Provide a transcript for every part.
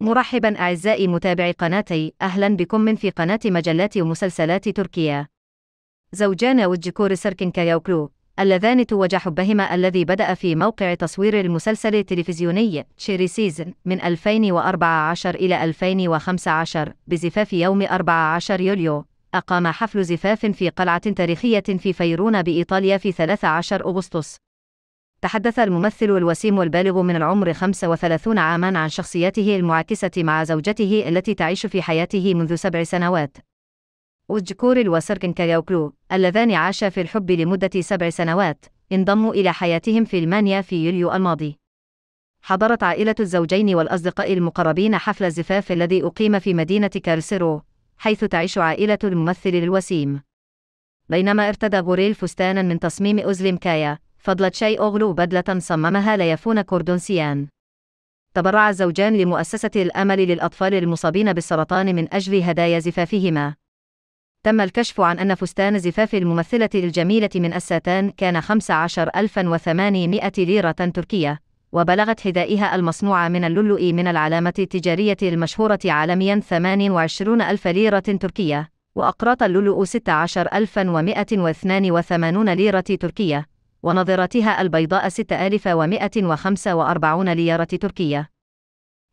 مرحبا أعزائي متابعي قناتي أهلا بكم من في قناة مجلات ومسلسلات تركيا زوجان وجكور سركن كياوكلو اللذان توج حبهما الذي بدأ في موقع تصوير المسلسل التلفزيوني تشيري سيزن من 2014 إلى 2015 بزفاف يوم 14 يوليو أقام حفل زفاف في قلعة تاريخية في فيرونا بإيطاليا في 13 أغسطس تحدث الممثل الوسيم البالغ من العمر 35 عاما عن شخصيته المعاكسة مع زوجته التي تعيش في حياته منذ سبع سنوات أوزجكوريل وسركن كايوكلو اللذان عاشا في الحب لمدة سبع سنوات انضموا إلى حياتهم في المانيا في يوليو الماضي حضرت عائلة الزوجين والأصدقاء المقربين حفل الزفاف الذي أقيم في مدينة كارسيرو حيث تعيش عائلة الممثل الوسيم بينما ارتدى بوريل فستانا من تصميم أوزليم كايا فضلت شاي أغلو بدلة صممها ليفون كوردونسيان تبرع الزوجان لمؤسسة الأمل للأطفال المصابين بالسرطان من أجل هدايا زفافهما تم الكشف عن أن فستان زفاف الممثلة الجميلة من الساتان كان 15800 ليرة تركية وبلغت حذائها المصنوع من اللؤلؤ من العلامة التجارية المشهورة عالميا 28000 ليرة تركية وأقراط اللؤلؤ 16182 ليرة تركية ونظرتها البيضاء 6145 ليرة تركية.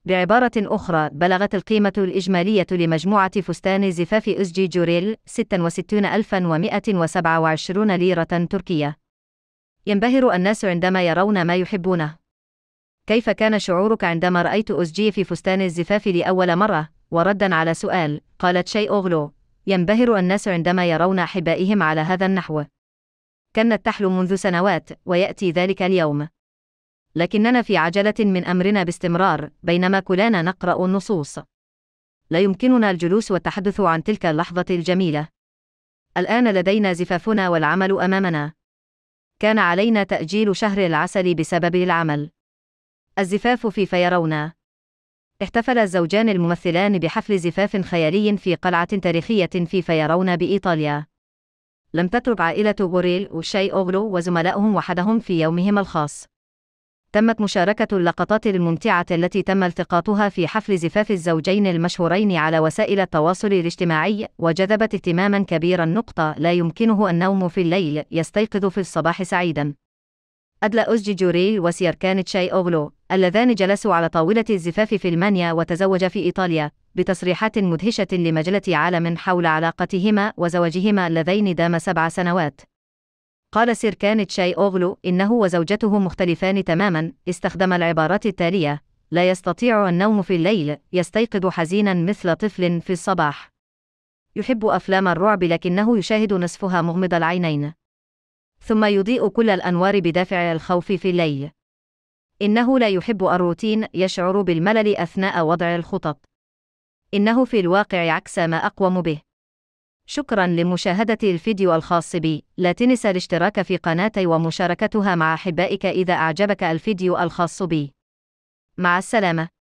بعبارة أخرى، بلغت القيمة الإجمالية لمجموعة فستان زفاف أزجي جوريل 66127 ليرة تركية. ينبهر الناس عندما يرون ما يحبونه. كيف كان شعورك عندما رأيت أزجي في فستان الزفاف لأول مرة؟ وردا على سؤال، قالت شيء أغلو. ينبهر الناس عندما يرون أحبائهم على هذا النحو. كانت تحلم منذ سنوات ويأتي ذلك اليوم لكننا في عجلة من أمرنا باستمرار بينما كلانا نقرأ النصوص لا يمكننا الجلوس والتحدث عن تلك اللحظة الجميلة الآن لدينا زفافنا والعمل أمامنا كان علينا تأجيل شهر العسل بسبب العمل الزفاف في فيرونا احتفل الزوجان الممثلان بحفل زفاف خيالي في قلعة تاريخية في فيرونا بإيطاليا لم تترك عائلة غوريل وشاي أوغلو وزملائهم وحدهم في يومهم الخاص. تمت مشاركة اللقطات الممتعة التي تم التقاطها في حفل زفاف الزوجين المشهورين على وسائل التواصل الاجتماعي وجذبت اهتماما كبيرا نقطة لا يمكنه النوم في الليل يستيقظ في الصباح سعيدا أدلا جوري وسيركان تشاي أوغلو اللذان جلسوا على طاولة الزفاف في المانيا وتزوج في إيطاليا بتصريحات مدهشة لمجلة عالم حول علاقتهما وزواجهما اللذين دام سبع سنوات قال سيركان تشاي أوغلو إنه وزوجته مختلفان تماما استخدم العبارات التالية لا يستطيع النوم في الليل يستيقظ حزينا مثل طفل في الصباح يحب أفلام الرعب لكنه يشاهد نصفها مغمض العينين ثم يضيء كل الأنوار بدافع الخوف في الليل. إنه لا يحب الروتين يشعر بالملل أثناء وضع الخطط. إنه في الواقع عكس ما أقوم به. شكرا لمشاهدة الفيديو الخاص بي، لا تنسى الاشتراك في قناتي ومشاركتها مع أحبائك إذا أعجبك الفيديو الخاص بي. مع السلامة.